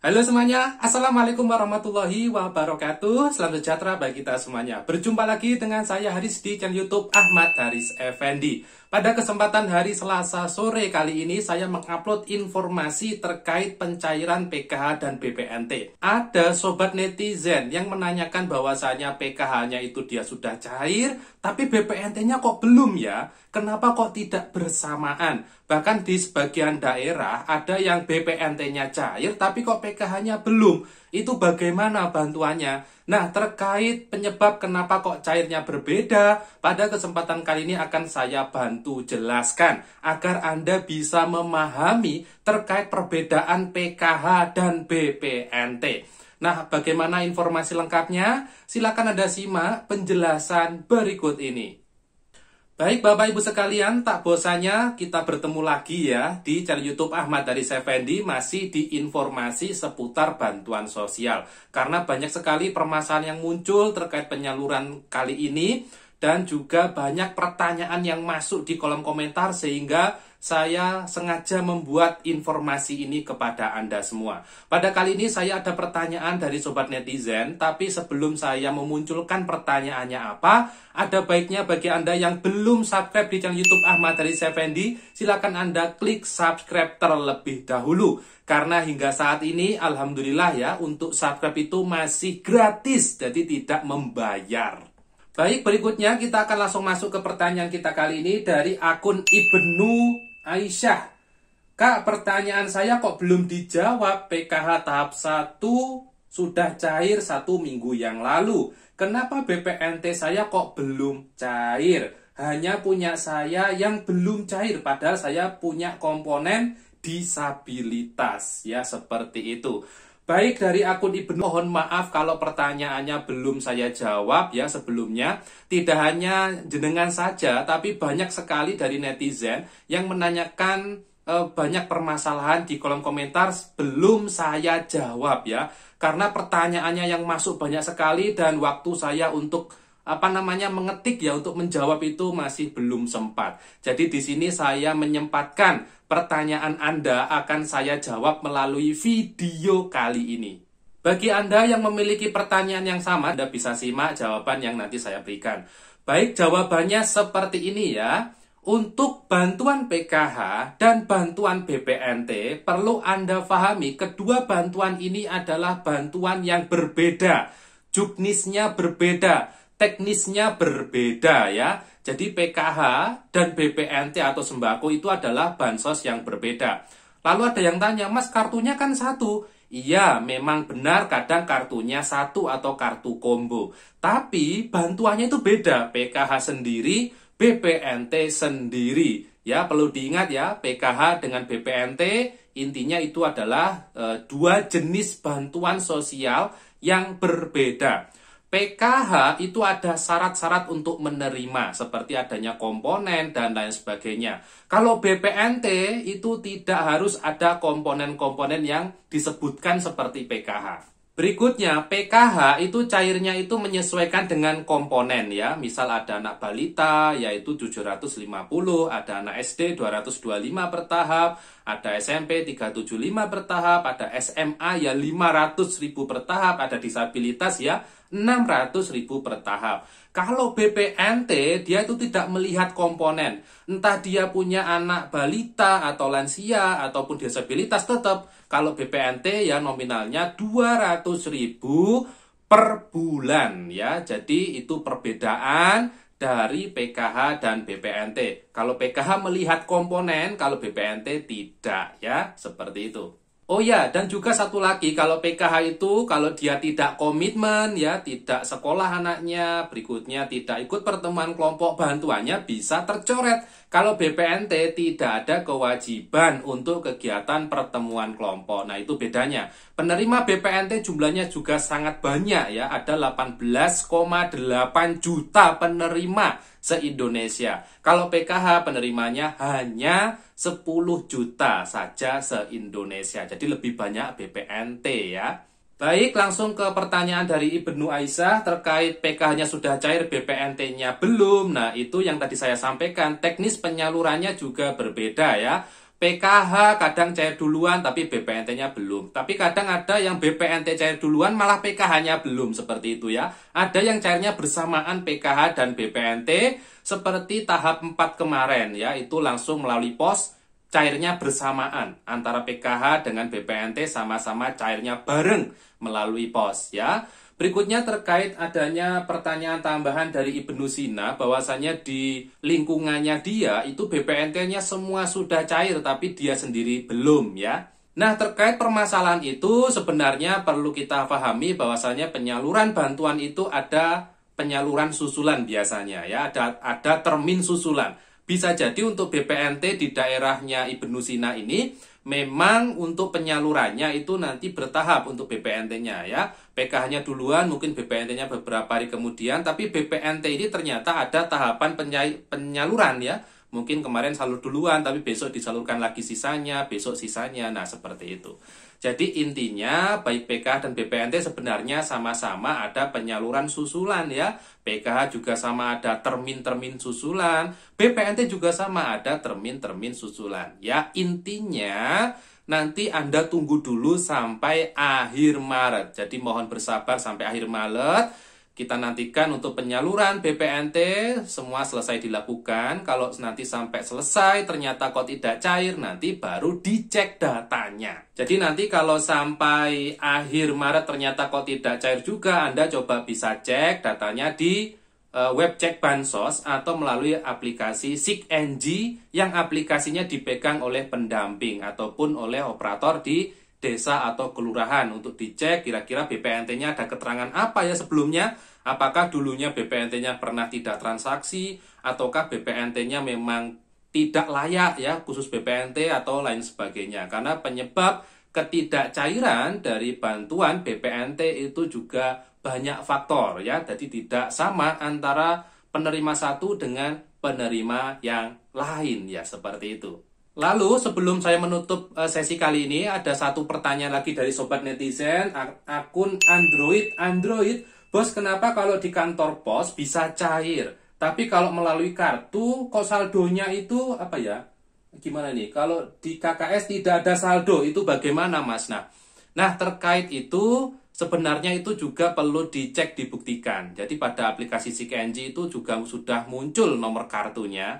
Halo semuanya, Assalamualaikum warahmatullahi wabarakatuh selamat sejahtera bagi kita semuanya Berjumpa lagi dengan saya Haris di channel Youtube Ahmad Haris Effendi Pada kesempatan hari Selasa sore kali ini Saya mengupload informasi terkait pencairan PKH dan BPNT Ada sobat netizen yang menanyakan bahwasanya PKH-nya itu dia sudah cair Tapi BPNT-nya kok belum ya? Kenapa kok tidak bersamaan? Bahkan di sebagian daerah ada yang BPNT-nya cair tapi kok PKH-nya belum. Itu bagaimana bantuannya? Nah, terkait penyebab kenapa kok cairnya berbeda, pada kesempatan kali ini akan saya bantu jelaskan agar Anda bisa memahami terkait perbedaan PKH dan BPNT. Nah, bagaimana informasi lengkapnya? Silakan Anda simak penjelasan berikut ini. Baik Bapak Ibu sekalian, tak bosannya kita bertemu lagi ya di channel YouTube Ahmad dari Sevendi masih di informasi seputar bantuan sosial. Karena banyak sekali permasalahan yang muncul terkait penyaluran kali ini dan juga banyak pertanyaan yang masuk di kolom komentar sehingga saya sengaja membuat informasi ini kepada Anda semua. Pada kali ini saya ada pertanyaan dari sobat netizen, tapi sebelum saya memunculkan pertanyaannya apa, ada baiknya bagi Anda yang belum subscribe di channel YouTube Ahmad dari Effendi, silakan Anda klik subscribe terlebih dahulu. Karena hingga saat ini alhamdulillah ya untuk subscribe itu masih gratis, jadi tidak membayar. Baik, berikutnya kita akan langsung masuk ke pertanyaan kita kali ini dari akun Ibnu Aisyah. Kak, pertanyaan saya kok belum dijawab. PKH tahap 1 sudah cair satu minggu yang lalu. Kenapa BPNT saya kok belum cair? Hanya punya saya yang belum cair, padahal saya punya komponen disabilitas. Ya, seperti itu. Baik dari akun Ibnu, mohon maaf kalau pertanyaannya belum saya jawab ya sebelumnya. Tidak hanya jenengan saja, tapi banyak sekali dari netizen yang menanyakan e, banyak permasalahan di kolom komentar belum saya jawab ya. Karena pertanyaannya yang masuk banyak sekali dan waktu saya untuk apa namanya mengetik ya untuk menjawab itu masih belum sempat. Jadi di sini saya menyempatkan pertanyaan Anda akan saya jawab melalui video kali ini. Bagi Anda yang memiliki pertanyaan yang sama, Anda bisa simak jawaban yang nanti saya berikan. Baik, jawabannya seperti ini ya. Untuk bantuan PKH dan bantuan BPNT, perlu Anda pahami kedua bantuan ini adalah bantuan yang berbeda. Juknisnya berbeda teknisnya berbeda ya. Jadi PKH dan BPNT atau sembako itu adalah bansos yang berbeda. Lalu ada yang tanya, Mas kartunya kan satu. Iya, memang benar kadang kartunya satu atau kartu kombo. Tapi bantuannya itu beda, PKH sendiri, BPNT sendiri. Ya, perlu diingat ya, PKH dengan BPNT intinya itu adalah e, dua jenis bantuan sosial yang berbeda. PKH itu ada syarat-syarat untuk menerima seperti adanya komponen dan lain sebagainya. Kalau BPNT itu tidak harus ada komponen-komponen yang disebutkan seperti PKH. Berikutnya, PKH itu cairnya itu menyesuaikan dengan komponen ya. Misal ada anak balita yaitu 750, ada anak SD 225 per tahap, ada SMP 375 per tahap, ada SMA ya 500.000 per tahap, ada disabilitas ya 600.000 per tahap. Kalau BPNT dia itu tidak melihat komponen, entah dia punya anak balita atau lansia ataupun disabilitas tetap kalau BPNT ya nominalnya 200 ribu per bulan ya. Jadi itu perbedaan dari PKH dan BPNT. Kalau PKH melihat komponen, kalau BPNT tidak ya, seperti itu. Oh ya, dan juga satu lagi kalau PKH itu kalau dia tidak komitmen ya, tidak sekolah anaknya, berikutnya tidak ikut pertemuan kelompok bantuannya bisa tercoret kalau BPNT tidak ada kewajiban untuk kegiatan pertemuan kelompok. Nah, itu bedanya. Penerima BPNT jumlahnya juga sangat banyak ya, ada 18,8 juta penerima se-Indonesia. Kalau PKH penerimanya hanya 10 juta saja se-Indonesia. Jadi lebih banyak BPNT ya. Baik, langsung ke pertanyaan dari Ibnu Aisyah terkait PKH-nya sudah cair, BPNT-nya belum. Nah, itu yang tadi saya sampaikan, teknis penyalurannya juga berbeda ya. PKH kadang cair duluan tapi BPNT-nya belum. Tapi kadang ada yang BPNT cair duluan malah PKH-nya belum seperti itu ya. Ada yang cairnya bersamaan PKH dan BPNT seperti tahap 4 kemarin ya, itu langsung melalui pos cairnya bersamaan antara PKH dengan BPNT sama-sama cairnya bareng melalui pos ya. Berikutnya terkait adanya pertanyaan tambahan dari Ibnu Sina bahwasanya di lingkungannya dia itu BPNT-nya semua sudah cair tapi dia sendiri belum ya. Nah, terkait permasalahan itu sebenarnya perlu kita pahami bahwasanya penyaluran bantuan itu ada penyaluran susulan biasanya ya, ada ada termin susulan. Bisa jadi untuk BPNT di daerahnya Ibnu Sina ini memang untuk penyalurannya itu nanti bertahap untuk BPNT-nya ya. PKH-nya duluan, mungkin BPNT-nya beberapa hari kemudian, tapi BPNT ini ternyata ada tahapan penyaluran ya. Mungkin kemarin salur duluan, tapi besok disalurkan lagi sisanya, besok sisanya, nah seperti itu. Jadi intinya baik PKH dan BPNT sebenarnya sama-sama ada penyaluran susulan ya. PKH juga sama ada termin-termin susulan, BPNT juga sama ada termin-termin susulan. Ya intinya nanti Anda tunggu dulu sampai akhir Maret. Jadi mohon bersabar sampai akhir Maret kita nantikan untuk penyaluran BPNT semua selesai dilakukan. Kalau nanti sampai selesai ternyata kok tidak cair, nanti baru dicek datanya. Jadi nanti kalau sampai akhir Maret ternyata kok tidak cair juga, Anda coba bisa cek datanya di e, web cek bansos atau melalui aplikasi SIGNG yang aplikasinya dipegang oleh pendamping ataupun oleh operator di desa atau kelurahan untuk dicek kira-kira BPNT-nya ada keterangan apa ya sebelumnya apakah dulunya BPNT-nya pernah tidak transaksi ataukah BPNT-nya memang tidak layak ya khusus BPNT atau lain sebagainya karena penyebab ketidakcairan dari bantuan BPNT itu juga banyak faktor ya jadi tidak sama antara penerima satu dengan penerima yang lain ya seperti itu Lalu sebelum saya menutup eh, sesi kali ini ada satu pertanyaan lagi dari sobat netizen akun Android Android bos kenapa kalau di kantor pos bisa cair tapi kalau melalui kartu kok saldonya itu apa ya gimana nih kalau di KKS tidak ada saldo itu bagaimana mas nah nah terkait itu sebenarnya itu juga perlu dicek dibuktikan jadi pada aplikasi CKNG itu juga sudah muncul nomor kartunya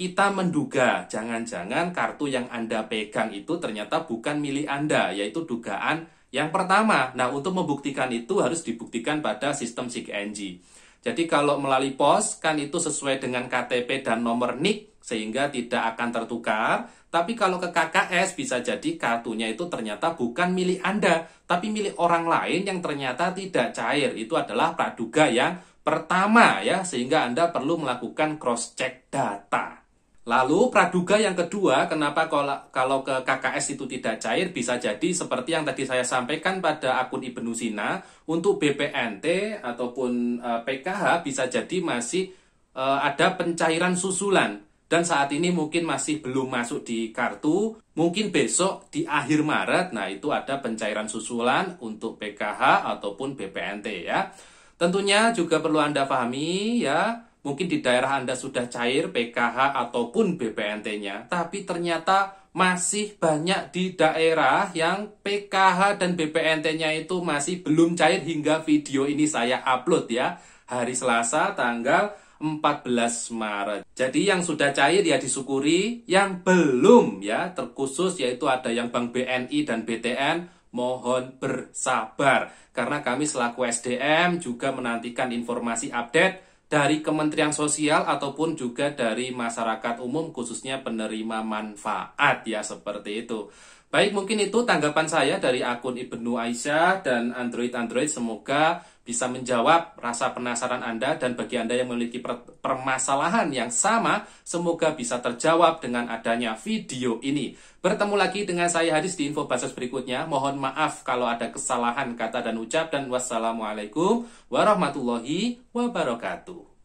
kita menduga jangan-jangan kartu yang Anda pegang itu ternyata bukan milik Anda, yaitu dugaan yang pertama. Nah, untuk membuktikan itu harus dibuktikan pada sistem SIGNG. Jadi kalau melalui pos kan itu sesuai dengan KTP dan nomor NIK sehingga tidak akan tertukar. Tapi kalau ke KKS bisa jadi kartunya itu ternyata bukan milik Anda, tapi milik orang lain yang ternyata tidak cair. Itu adalah praduga yang pertama ya, sehingga Anda perlu melakukan cross check data. Lalu praduga yang kedua, kenapa kalau ke KKS itu tidak cair bisa jadi seperti yang tadi saya sampaikan pada akun Ibnu Sina, untuk BPNT ataupun PKH eh, bisa jadi masih eh, ada pencairan susulan dan saat ini mungkin masih belum masuk di kartu, mungkin besok di akhir Maret, nah itu ada pencairan susulan untuk PKH ataupun BPNT ya. Tentunya juga perlu Anda pahami ya, mungkin di daerah Anda sudah cair PKH ataupun BPNT-nya, tapi ternyata masih banyak di daerah yang PKH dan BPNT-nya itu masih belum cair hingga video ini saya upload ya. Hari Selasa tanggal 14 Maret. Jadi yang sudah cair ya disyukuri, yang belum ya terkhusus yaitu ada yang Bank BNI dan BTN mohon bersabar karena kami selaku SDM juga menantikan informasi update dari Kementerian Sosial ataupun juga dari masyarakat umum khususnya penerima manfaat ya seperti itu. Baik, mungkin itu tanggapan saya dari akun Ibnu Aisyah dan Android-Android. Semoga bisa menjawab rasa penasaran Anda dan bagi Anda yang memiliki permasalahan yang sama, semoga bisa terjawab dengan adanya video ini. Bertemu lagi dengan saya Haris di info basis berikutnya. Mohon maaf kalau ada kesalahan kata dan ucap dan wassalamualaikum warahmatullahi wabarakatuh.